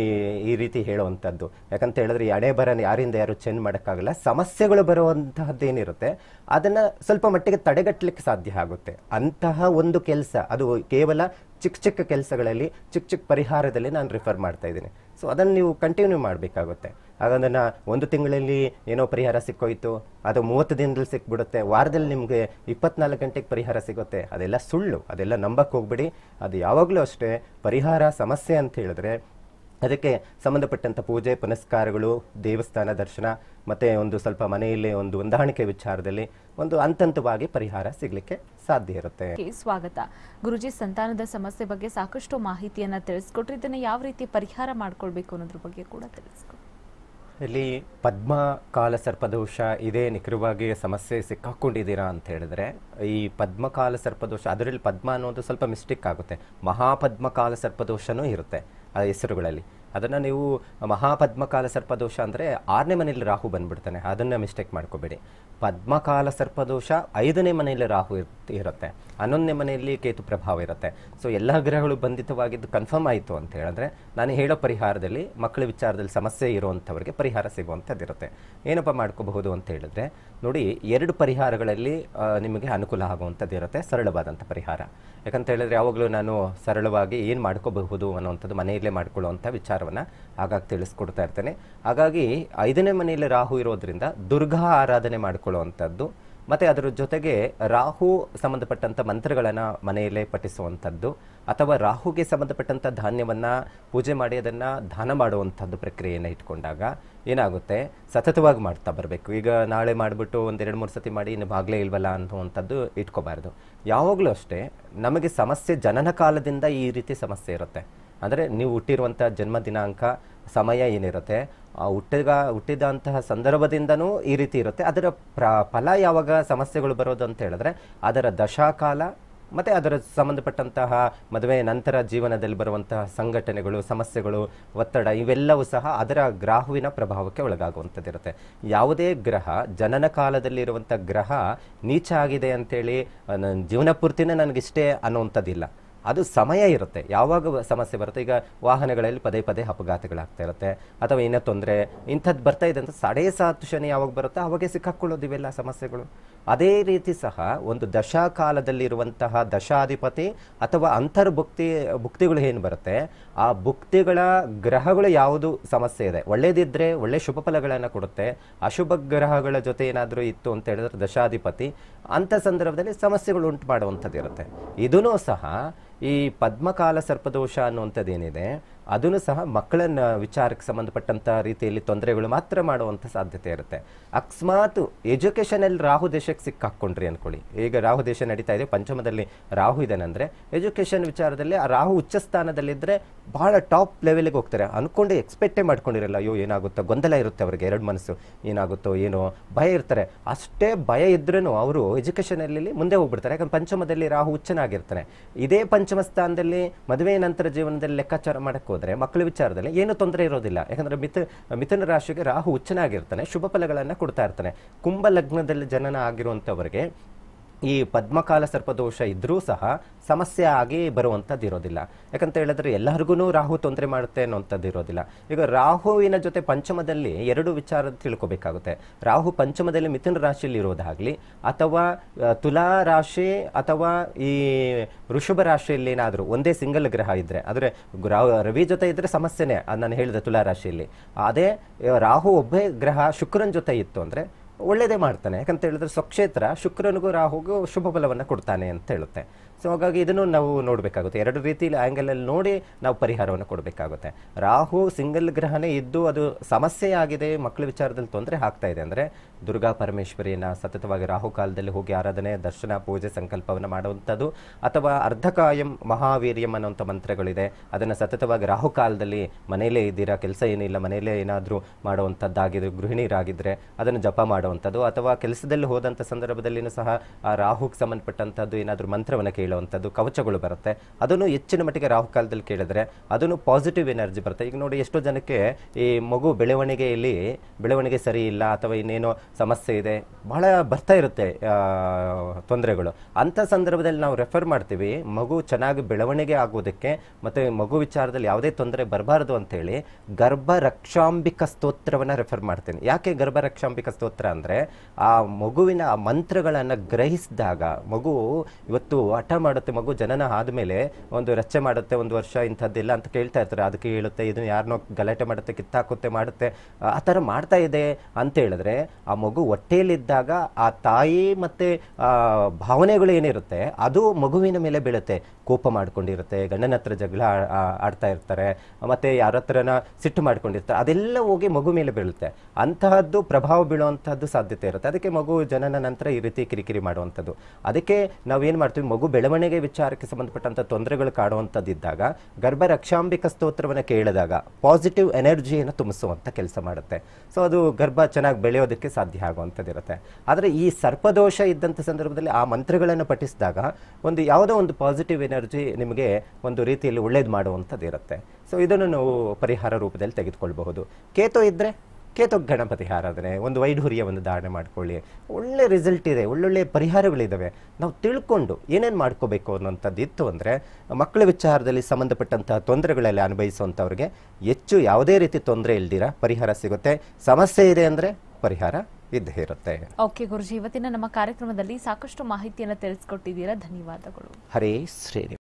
ಈ ರೀತಿ ಹೇಳುವಂಥದ್ದು ಯಾಕಂತ ಹೇಳಿದ್ರೆ ಈ ಹಣೆ ಯಾರಿಂದ ಯಾರು ಚೇಂಜ್ ಮಾಡೋಕ್ಕಾಗಲ್ಲ ಸಮಸ್ಯೆಗಳು ಬರುವಂತಹದ್ದೇನಿರುತ್ತೆ ಅದನ್ನು ಸ್ವಲ್ಪ ಮಟ್ಟಿಗೆ ತಡೆಗಟ್ಟಲಿಕ್ಕೆ ಸಾಧ್ಯ ಆಗುತ್ತೆ ಅಂತಹ ಒಂದು ಕೆಲಸ ಅದು ಕೇವಲ ಚಿಕ್ಕ ಚಿಕ್ಕ ಕೆಲಸಗಳಲ್ಲಿ ಚಿಕ್ಕ ಚಿಕ್ಕ ಪರಿಹಾರದಲ್ಲಿ ನಾನು ರಿಫರ್ ಮಾಡ್ತಾ ಇದ್ದೀನಿ ಸೊ ಅದನ್ನು ನೀವು ಕಂಟಿನ್ಯೂ ಮಾಡಬೇಕಾಗುತ್ತೆ ಹಾಗಂದ್ರೆ ನಾ ಒಂದು ತಿಂಗಳಲ್ಲಿ ಏನೋ ಪರಿಹಾರ ಸಿಕ್ಕೋಯ್ತು ಅದು ಮೂವತ್ತು ದಿನದಲ್ಲಿ ಸಿಕ್ಬಿಡುತ್ತೆ ವಾರದಲ್ಲಿ ನಿಮಗೆ ಇಪ್ಪತ್ನಾಲ್ಕು ಗಂಟೆಗೆ ಪರಿಹಾರ ಸಿಗುತ್ತೆ ಅದೆಲ್ಲ ಸುಳ್ಳು ಅದೆಲ್ಲ ನಂಬಕ್ಕೆ ಹೋಗ್ಬಿಡಿ ಅದು ಯಾವಾಗಲೂ ಅಷ್ಟೇ ಪರಿಹಾರ ಸಮಸ್ಯೆ ಅಂತ ಹೇಳಿದ್ರೆ ಅದಕ್ಕೆ ಸಂಬಂಧಪಟ್ಟಂಥ ಪೂಜೆ ಪುನಸ್ಕಾರಗಳು ದೇವಸ್ಥಾನ ದರ್ಶನ ಮತ್ತು ಒಂದು ಸ್ವಲ್ಪ ಮನೆಯಲ್ಲಿ ಒಂದು ಹೊಂದಾಣಿಕೆ ವಿಚಾರದಲ್ಲಿ ಒಂದು ಹಂತವಾಗಿ ಪರಿಹಾರ ಸಿಗಲಿಕ್ಕೆ ಸಾಧ್ಯ ಇರುತ್ತೆ ಸ್ವಾಗತ ಗುರುಜಿ ಸಂತಾನದ ಸಮಸ್ಯೆ ಬಗ್ಗೆ ಸಾಕಷ್ಟು ಮಾಹಿತಿಯನ್ನು ತಿಳಿಸ್ಕೊಟ್ರಿ ಇದನ್ನು ಯಾವ ರೀತಿ ಪರಿಹಾರ ಮಾಡ್ಕೊಳ್ಬೇಕು ಅನ್ನೋದ್ರ ಬಗ್ಗೆ ಕೂಡ ತಿಳಿಸ್ಕೊ ಇಲ್ಲಿ ಪದ್ಮ ಕಾಲ ಸರ್ಪದೋಷ ಇದೇ ನಿಖರವಾಗಿ ಸಮಸ್ಯೆ ಸಿಕ್ಕಾಕೊಂಡಿದ್ದೀರಾ ಅಂತ ಹೇಳಿದ್ರೆ ಈ ಪದ್ಮಕಾಲ ಸರ್ಪದೋಷ ಅದರಲ್ಲಿ ಪದ್ಮ ಅನ್ನೋದು ಸ್ವಲ್ಪ ಮಿಸ್ಟೇಕ್ ಆಗುತ್ತೆ ಮಹಾಪದ್ಮಕಾಲ ಸರ್ಪದೋಷನೂ ಇರುತ್ತೆ ಆ ಹೆಸರುಗಳಲ್ಲಿ ಅದನ್ನು ನೀವು ಮಹಾಪದ್ಮಕಾಲ ಸರ್ಪದೋಷ ಅಂದರೆ ಆರನೇ ಮನೆಯಲ್ಲಿ ರಾಹು ಬಂದ್ಬಿಡ್ತಾನೆ ಅದನ್ನು ಮಿಸ್ಟೇಕ್ ಮಾಡ್ಕೋಬೇಡಿ ಪದ್ಮಕಾಲ ಸರ್ಪದೋಷ ಐದನೇ ಮನೆಯಲ್ಲಿ ರಾಹು ಇರುತ್ತೆ ಹನ್ನೊಂದನೇ ಮನೆಯಲ್ಲಿ ಕೇತು ಪ್ರಭಾವ ಇರುತ್ತೆ ಸೊ ಎಲ್ಲ ಗ್ರಹಗಳು ಬಂಧಿತವಾಗಿದ್ದು ಕನ್ಫರ್ಮ್ ಆಯಿತು ಅಂತ ಹೇಳಿದ್ರೆ ನಾನು ಹೇಳೋ ಪರಿಹಾರದಲ್ಲಿ ಮಕ್ಕಳ ವಿಚಾರದಲ್ಲಿ ಸಮಸ್ಯೆ ಇರುವಂಥವ್ರಿಗೆ ಪರಿಹಾರ ಸಿಗುವಂಥದ್ದಿರುತ್ತೆ ಏನಪ್ಪ ಮಾಡ್ಕೋಬಹುದು ಅಂತ ಹೇಳಿದ್ರೆ ನೋಡಿ ಎರಡು ಪರಿಹಾರಗಳಲ್ಲಿ ನಿಮಗೆ ಅನುಕೂಲ ಆಗುವಂಥದ್ದು ಇರುತ್ತೆ ಸರಳವಾದಂಥ ಪರಿಹಾರ ಯಾಕಂತ ಹೇಳಿದ್ರೆ ಯಾವಾಗಲೂ ನಾನು ಸರಳವಾಗಿ ಏನು ಮಾಡ್ಕೋಬಹುದು ಅನ್ನೋವಂಥದ್ದು ಮನೆಯಲ್ಲೇ ಮಾಡ್ಕೊಳ್ಳುವಂಥ ವಿಚಾರವನ್ನು ಆಗಾಗ ತಿಳಿಸ್ಕೊಡ್ತಾ ಇರ್ತೇನೆ ಹಾಗಾಗಿ ಐದನೇ ಮನೆಯಲ್ಲಿ ರಾಹು ಇರೋದ್ರಿಂದ ದುರ್ಗಾ ಆರಾಧನೆ ಮಾಡ್ಕೊಳ್ಳುವಂಥದ್ದು ಮತ್ತು ಅದರ ಜೊತೆಗೆ ರಾಹು ಸಂಬಂಧಪಟ್ಟಂಥ ಮಂತ್ರಗಳನ್ನು ಮನೆಯಲ್ಲೇ ಪಠಿಸುವಂಥದ್ದು ಅಥವಾ ರಾಹುಗೆ ಸಂಬಂಧಪಟ್ಟಂಥ ಧಾನ್ಯವನ್ನು ಪೂಜೆ ಮಾಡಿ ಅದನ್ನು ದಾನ ಮಾಡುವಂಥದ್ದು ಪ್ರಕ್ರಿಯೆಯನ್ನು ಇಟ್ಕೊಂಡಾಗ ಏನಾಗುತ್ತೆ ಸತತವಾಗಿ ಮಾಡ್ತಾ ಬರಬೇಕು ಈಗ ನಾಳೆ ಮಾಡಿಬಿಟ್ಟು ಒಂದೆರಡು ಎರಡು ಮೂರು ಸತಿ ಮಾಡಿ ಇನ್ನು ಬಾಗಲೇ ಇಲ್ವಲ್ಲ ಅನ್ನುವಂಥದ್ದು ಇಟ್ಕೋಬಾರ್ದು ಯಾವಾಗಲೂ ಅಷ್ಟೇ ನಮಗೆ ಸಮಸ್ಯೆ ಜನನ ಕಾಲದಿಂದ ಈ ರೀತಿ ಸಮಸ್ಯೆ ಇರುತ್ತೆ ಅಂದರೆ ನೀವು ಹುಟ್ಟಿರುವಂಥ ಜನ್ಮ ದಿನಾಂಕ ಸಮಯ ಏನಿರುತ್ತೆ ಆ ಹುಟ್ಟಿದ ಹುಟ್ಟಿದಂತಹ ಸಂದರ್ಭದಿಂದನೂ ಈ ರೀತಿ ಇರುತ್ತೆ ಅದರ ಪ್ರ ಫಲ ಯಾವಾಗ ಸಮಸ್ಯೆಗಳು ಬರೋದು ಅಂತ ಹೇಳಿದ್ರೆ ಅದರ ದಶಾಕಾಲ ಮತ್ತು ಅದರ ಸಂಬಂಧಪಟ್ಟಂತಹ ಮದುವೆ ನಂತರ ಜೀವನದಲ್ಲಿ ಬರುವಂತಹ ಸಂಘಟನೆಗಳು ಸಮಸ್ಯೆಗಳು ಒತ್ತಡ ಇವೆಲ್ಲವೂ ಸಹ ಅದರ ಗ್ರಾಹುವಿನ ಪ್ರಭಾವಕ್ಕೆ ಒಳಗಾಗುವಂಥದ್ದಿರುತ್ತೆ ಯಾವುದೇ ಗ್ರಹ ಜನನ ಕಾಲದಲ್ಲಿರುವಂಥ ಗ್ರಹ ನೀಚ ಆಗಿದೆ ಅಂಥೇಳಿ ಜೀವನ ಪೂರ್ತಿನೇ ನನಗಿಷ್ಟೇ ಅನ್ನುವಂಥದ್ದಿಲ್ಲ ಅದು ಸಮಯ ಇರುತ್ತೆ ಯಾವಾಗ ಸಮಸ್ಯೆ ಬರುತ್ತೆ ಈಗ ವಾಹನಗಳಲ್ಲಿ ಪದೇ ಪದೇ ಅಪಘಾತಗಳಾಗ್ತಾ ಇರುತ್ತೆ ಅಥವಾ ಏನೋ ತೊಂದರೆ ಇಂಥದ್ದು ಬರ್ತಾ ಇದೆ ಅಂತ ಸಡೇ ಸಾತು ಶನಿ ಯಾವಾಗ ಬರುತ್ತೆ ಅವಾಗೆ ಸಿಕ್ಕಾಕ್ಕೊಳ್ಳೋದು ಇವೆಲ್ಲ ಸಮಸ್ಯೆಗಳು ಅದೇ ರೀತಿ ಸಹ ಒಂದು ದಶಾಕಾಲದಲ್ಲಿರುವಂತಹ ದಶಾಧಿಪತಿ ಅಥವಾ ಅಂತರ್ಭುಕ್ತಿ ಭುಕ್ತಿಗಳು ಏನು ಬರುತ್ತೆ ಆ ಭುಕ್ತಿಗಳ ಗ್ರಹಗಳು ಯಾವುದು ಸಮಸ್ಯೆ ಇದೆ ಒಳ್ಳೇದಿದ್ದರೆ ಒಳ್ಳೆ ಶುಭ ಫಲಗಳನ್ನು ಕೊಡುತ್ತೆ ಅಶುಭ ಗ್ರಹಗಳ ಜೊತೆ ಏನಾದರೂ ಇತ್ತು ಅಂತ ಹೇಳಿದ್ರೆ ದಶಾಧಿಪತಿ ಅಂಥ ಸಂದರ್ಭದಲ್ಲಿ ಸಮಸ್ಯೆಗಳು ಉಂಟು ಮಾಡುವಂಥದ್ದು ಇರುತ್ತೆ ಇದೂ ಸಹ ಈ ಪದ್ಮಕಾಲ ಸರ್ಪದೋಷ ಏನಿದೆ ಅದನ್ನು ಸಹ ಮಕ್ಕಳನ್ನ ವಿಚಾರಕ್ಕೆ ಸಂಬಂಧಪಟ್ಟಂಥ ರೀತಿಯಲ್ಲಿ ತೊಂದರೆಗಳು ಮಾತ್ರ ಮಾಡುವಂಥ ಸಾಧ್ಯತೆ ಇರುತ್ತೆ ಅಕಸ್ಮಾತ್ ಎಜುಕೇಷನಲ್ಲಿ ರಾಹು ದೇಶಕ್ಕೆ ಸಿಕ್ಕಾಕ್ಕೊಂಡ್ರಿ ಅಂದ್ಕೊಳ್ಳಿ ಈಗ ರಾಹು ದೇಶ ನಡೀತಾ ಇದೆ ಪಂಚಮದಲ್ಲಿ ರಾಹು ಇದ್ದಾನಂದರೆ ಎಜುಕೇಷನ್ ವಿಚಾರದಲ್ಲಿ ಆ ರಾಹು ಉಚ್ಚ ಸ್ಥಾನದಲ್ಲಿದ್ದರೆ ಭಾಳ ಟಾಪ್ ಲೆವೆಲಿಗೆ ಹೋಗ್ತಾರೆ ಅಂದ್ಕೊಂಡೆ ಎಕ್ಸ್ಪೆಕ್ಟೇ ಮಾಡ್ಕೊಂಡಿರಲ್ಲ ಅಯ್ಯೋ ಏನಾಗುತ್ತೋ ಗೊಂದಲ ಇರುತ್ತೆ ಅವ್ರಿಗೆ ಎರಡು ಮನಸ್ಸು ಏನಾಗುತ್ತೋ ಏನೋ ಭಯ ಇರ್ತಾರೆ ಅಷ್ಟೇ ಭಯ ಇದ್ರೂ ಅವರು ಎಜುಕೇಷನಲ್ಲಿ ಮುಂದೆ ಹೋಗ್ಬಿಡ್ತಾರೆ ಯಾಕಂದ್ರೆ ಪಂಚಮದಲ್ಲಿ ರಾಹು ಉಚ್ಚನಾಗಿರ್ತಾನೆ ಇದೇ ಪಂಚಮ ಸ್ಥಾನದಲ್ಲಿ ಮದುವೆ ನಂತರ ಜೀವನದಲ್ಲಿ ಲೆಕ್ಕಾಚಾರ ಮಾಡೋಕ್ಕೆ ಹೋದರೆ ಮಕ್ಕಳ ವಿಚಾರದಲ್ಲಿ ಏನು ತೊಂದರೆ ಇರೋದಿಲ್ಲ ಯಾಕಂದರೆ ಮಿಥ ಮಿಥುನ ರಾಶಿಗೆ ರಾಹು ಉಚ್ಚನಾಗಿರ್ತಾನೆ ಶುಭ ಫಲಗಳನ್ನು ಕೊಡ್ತಾ ಇರ್ತಾನೆ ಕುಂಭ ಲಗ್ನದಲ್ಲಿ ಜನನ ಆಗಿರುವಂಥವರಿಗೆ ಈ ಪದ್ಮಕಾಲ ಸರ್ಪದೋಷ ಇದ್ದರೂ ಸಹ ಸಮಸ್ಯೆ ಆಗಿ ಬರುವಂಥದ್ದು ಇರೋದಿಲ್ಲ ಯಾಕಂತ ಹೇಳಿದ್ರೆ ಎಲ್ಲರಿಗೂ ರಾಹು ತೊಂದರೆ ಮಾಡುತ್ತೆ ಅನ್ನೋಂಥದ್ದು ಇರೋದಿಲ್ಲ ಈಗ ರಾಹುವಿನ ಜೊತೆ ಪಂಚಮದಲ್ಲಿ ಎರಡು ವಿಚಾರ ತಿಳ್ಕೋಬೇಕಾಗುತ್ತೆ ರಾಹು ಪಂಚಮದಲ್ಲಿ ಮಿಥುನ ರಾಶಿಯಲ್ಲಿ ಇರೋದಾಗಲಿ ಅಥವಾ ತುಲಾ ರಾಶಿ ಅಥವಾ ಈ ವೃಷಭ ರಾಶಿಯಲ್ಲಿ ಏನಾದರೂ ಒಂದೇ ಸಿಂಗಲ್ ಗ್ರಹ ಇದ್ದರೆ ಆದರೆ ರವಿ ಜೊತೆ ಇದ್ದರೆ ಸಮಸ್ಯೆನೇ ನಾನು ಹೇಳಿದೆ ತುಲಾ ರಾಶಿಯಲ್ಲಿ ಅದೇ ರಾಹು ಒಬ್ಬೇ ಗ್ರಹ ಶುಕ್ರನ ಜೊತೆ ಇತ್ತು ಅಂದರೆ ಒಳ್ಳೇದೇ ಮಾಡ್ತಾನೆ ಯಾಕಂತ ಹೇಳಿದ್ರೆ ಸ್ವಕ್ಷೇತ್ರ ಶುಕ್ರನಿಗೂ ರಾಹುಗೂ ಶುಭ ಬಲವನ್ನು ಕೊಡ್ತಾನೆ ಅಂತ ಹೇಳುತ್ತೆ ಸೊ ಹಾಗಾಗಿ ಇದನ್ನು ನಾವು ನೋಡಬೇಕಾಗುತ್ತೆ ಎರಡು ರೀತಿಯಲ್ಲಿ ಆ್ಯಂಗಲಲ್ಲಿ ನೋಡಿ ನಾವು ಪರಿಹಾರವನ್ನು ಕೊಡಬೇಕಾಗುತ್ತೆ ರಾಹು ಸಿಂಗಲ್ ಗ್ರಹನೇ ಇದ್ದು ಅದು ಸಮಸ್ಯೆ ಆಗಿದೆ ಮಕ್ಕಳ ವಿಚಾರದಲ್ಲಿ ತೊಂದರೆ ಆಗ್ತಾ ಇದೆ ಅಂದರೆ ದುರ್ಗಾ ಪರಮೇಶ್ವರಿನ ಸತತವಾಗಿ ರಾಹು ಕಾಲದಲ್ಲಿ ಹೋಗಿ ಆರಾಧನೆ ದರ್ಶನ ಪೂಜೆ ಸಂಕಲ್ಪವನ್ನು ಮಾಡುವಂಥದ್ದು ಅಥವಾ ಅರ್ಧಕಾಯಂ ಮಹಾವೀರ್ಯಂ ಅನ್ನುವಂಥ ಮಂತ್ರಗಳಿದೆ ಅದನ್ನು ಸತತವಾಗಿ ರಾಹು ಕಾಲದಲ್ಲಿ ಮನೆಯಲ್ಲೇ ಇದ್ದೀರಾ ಕೆಲಸ ಏನಿಲ್ಲ ಮನೆಯಲ್ಲೇ ಏನಾದರೂ ಮಾಡುವಂಥದ್ದಾಗಿದ್ದು ಗೃಹಿಣಿಯರಾಗಿದ್ದರೆ ಅದನ್ನು ಜಪ ಮಾಡುವಂಥದ್ದು ಅಥವಾ ಕೆಲಸದಲ್ಲಿ ಹೋದಂಥ ಸಂದರ್ಭದಲ್ಲಿಯೂ ಸಹ ಆ ರಾಹುಗೆ ಸಂಬಂಧಪಟ್ಟಂಥದ್ದು ಏನಾದರೂ ಮಂತ್ರವನ್ನು ಕೇಳಿ ಹೇಳುವಂಥದ್ದು ಕವಚಗಳು ಬರುತ್ತೆ ಅದನ್ನು ಹೆಚ್ಚಿನ ಮಟ್ಟಿಗೆ ರಾಹುಕಾಲದಲ್ಲಿ ಕೇಳಿದ್ರೆ ಅದನ್ನು ಪಾಸಿಟಿವ್ ಎನರ್ಜಿ ಬರುತ್ತೆ ಈಗ ನೋಡಿ ಎಷ್ಟೋ ಜನಕ್ಕೆ ಈ ಮಗು ಬೆಳವಣಿಗೆಯಲ್ಲಿ ಬೆಳವಣಿಗೆ ಸರಿ ಇಲ್ಲ ಅಥವಾ ಇನ್ನೇನೋ ಸಮಸ್ಯೆ ಇದೆ ಬಹಳ ಬರ್ತಾ ಇರುತ್ತೆ ತೊಂದರೆಗಳು ಅಂಥ ಸಂದರ್ಭದಲ್ಲಿ ನಾವು ರೆಫರ್ ಮಾಡ್ತೀವಿ ಮಗು ಚೆನ್ನಾಗಿ ಬೆಳವಣಿಗೆ ಆಗೋದಕ್ಕೆ ಮತ್ತು ಮಗು ವಿಚಾರದಲ್ಲಿ ಯಾವುದೇ ತೊಂದರೆ ಅಂತ ಅಂಥೇಳಿ ಗರ್ಭರಕ್ಷಾಂಬಿಕ ಸ್ತೋತ್ರವನ್ನು ರೆಫರ್ ಮಾಡ್ತೀನಿ ಯಾಕೆ ಗರ್ಭರಕ್ಷಾಂಬಿಕ ಸ್ತೋತ್ರ ಅಂದರೆ ಆ ಮಗುವಿನ ಮಂತ್ರಗಳನ್ನು ಗ್ರಹಿಸಿದಾಗ ಮಗು ಇವತ್ತು ಹಠ ಮಾಡುತ್ತೆ ಮಗು ಜನನ ಆದಮೇಲೆ ಒಂದು ರಚ್ಚೆ ಮಾಡುತ್ತೆ ಒಂದು ವರ್ಷ ಇಂಥದ್ದಿಲ್ಲ ಅಂತ ಕೇಳ್ತಾ ಇರ್ತಾರೆ ಅದಕ್ಕೆ ಹೇಳುತ್ತೆ ಇದು ಯಾರನ್ನೋ ಗಲಾಟೆ ಮಾಡುತ್ತೆ ಕಿತ್ತಾಕುತ್ತೆ ಮಾಡುತ್ತೆ ಆ ಥರ ಮಾಡ್ತಾ ಇದೆ ಅಂತ ಹೇಳಿದ್ರೆ ಆ ಮಗು ಹೊಟ್ಟೆಯಲ್ಲಿದ್ದಾಗ ಆ ತಾಯಿ ಮತ್ತು ಭಾವನೆಗಳು ಏನಿರುತ್ತೆ ಅದು ಮಗುವಿನ ಮೇಲೆ ಬೀಳುತ್ತೆ ಕೋಪ ಮಾಡ್ಕೊಂಡಿರುತ್ತೆ ಗಂಡನ ಹತ್ರ ಜಗಳ ಆಡ್ತಾ ಇರ್ತಾರೆ ಮತ್ತು ಯಾರ ಹತ್ರನ ಸಿಟ್ಟು ಮಾಡ್ಕೊಂಡಿರ್ತಾರೆ ಅದೆಲ್ಲ ಹೋಗಿ ಮಗು ಮೇಲೆ ಬೀಳುತ್ತೆ ಅಂತಹದ್ದು ಪ್ರಭಾವ ಬೀಳುವಂಥದ್ದು ಸಾಧ್ಯತೆ ಇರುತ್ತೆ ಅದಕ್ಕೆ ಮಗು ಜನನ ನಂತರ ಈ ರೀತಿ ಕಿರಿಕಿರಿ ಮಾಡುವಂಥದ್ದು ಅದಕ್ಕೆ ನಾವೇನು ಮಾಡ್ತೀವಿ ಮಗು ಬೆಳವಣಿಗೆ ವಿಚಾರಕ್ಕೆ ಸಂಬಂಧಪಟ್ಟಂಥ ತೊಂದರೆಗಳು ಕಾಡುವಂಥದ್ದಿದ್ದಾಗ ಗರ್ಭ ರಕ್ಷಾಂಬಿಕ ಸ್ತೋತ್ರವನ್ನು ಕೇಳಿದಾಗ ಪಾಸಿಟಿವ್ ಎನರ್ಜಿಯನ್ನು ತುಂಬಿಸುವಂಥ ಕೆಲಸ ಮಾಡುತ್ತೆ ಸೊ ಅದು ಗರ್ಭ ಚೆನ್ನಾಗಿ ಬೆಳೆಯೋದಕ್ಕೆ ಸಾಧ್ಯ ಆಗುವಂಥದ್ದಿರುತ್ತೆ ಆದರೆ ಈ ಸರ್ಪದೋಷ ಇದ್ದಂಥ ಸಂದರ್ಭದಲ್ಲಿ ಆ ಮಂತ್ರಗಳನ್ನು ಪಠಿಸಿದಾಗ ಒಂದು ಯಾವುದೋ ಒಂದು ಪಾಸಿಟಿವ್ ಎನರ್ಜಿ ಎನರ್ಜಿ ನಿಮಗೆ ಒಂದು ರೀತಿಯಲ್ಲಿ ಒಳ್ಳೇದು ಮಾಡುವಂಥದ್ದು ಇರುತ್ತೆ ಸೊ ಇದನ್ನು ನಾವು ಪರಿಹಾರ ರೂಪದಲ್ಲಿ ತೆಗೆದುಕೊಳ್ಬಹುದು ಕೇತು ಇದ್ದರೆ ಕೇತೋ ಗಣಪತಿ ಆರಾಧನೆ ಒಂದು ವೈಢೂರ್ಯ ಒಂದು ಧಾರಣೆ ಮಾಡ್ಕೊಳ್ಳಿ ಒಳ್ಳೆ ರಿಸಲ್ಟ್ ಇದೆ ಒಳ್ಳೊಳ್ಳೆ ಪರಿಹಾರಗಳಿದ್ದಾವೆ ನಾವು ತಿಳ್ಕೊಂಡು ಏನೇನು ಮಾಡ್ಕೋಬೇಕು ಅನ್ನೋಂಥದ್ದು ಇತ್ತು ಅಂದರೆ ಮಕ್ಕಳ ವಿಚಾರದಲ್ಲಿ ಸಂಬಂಧಪಟ್ಟಂತಹ ತೊಂದರೆಗಳಲ್ಲಿ ಅನುಭವಿಸುವಂಥವ್ರಿಗೆ ಹೆಚ್ಚು ಯಾವುದೇ ರೀತಿ ತೊಂದರೆ ಇಲ್ದಿರ ಪರಿಹಾರ ಸಿಗುತ್ತೆ ಸಮಸ್ಯೆ ಇದೆ ಅಂದರೆ ಪರಿಹಾರ ಇದ್ದೇ ಇರುತ್ತೆ ಓಕೆ ಗುರುಜಿ ಇವತ್ತಿನ ನಮ್ಮ ಕಾರ್ಯಕ್ರಮದಲ್ಲಿ ಸಾಕಷ್ಟು ಮಾಹಿತಿಯನ್ನು ತಿಳಿಸ್ಕೊಟ್ಟಿದ್ದೀರಾ ಧನ್ಯವಾದಗಳು ಹರೇ ಶ್ರೀ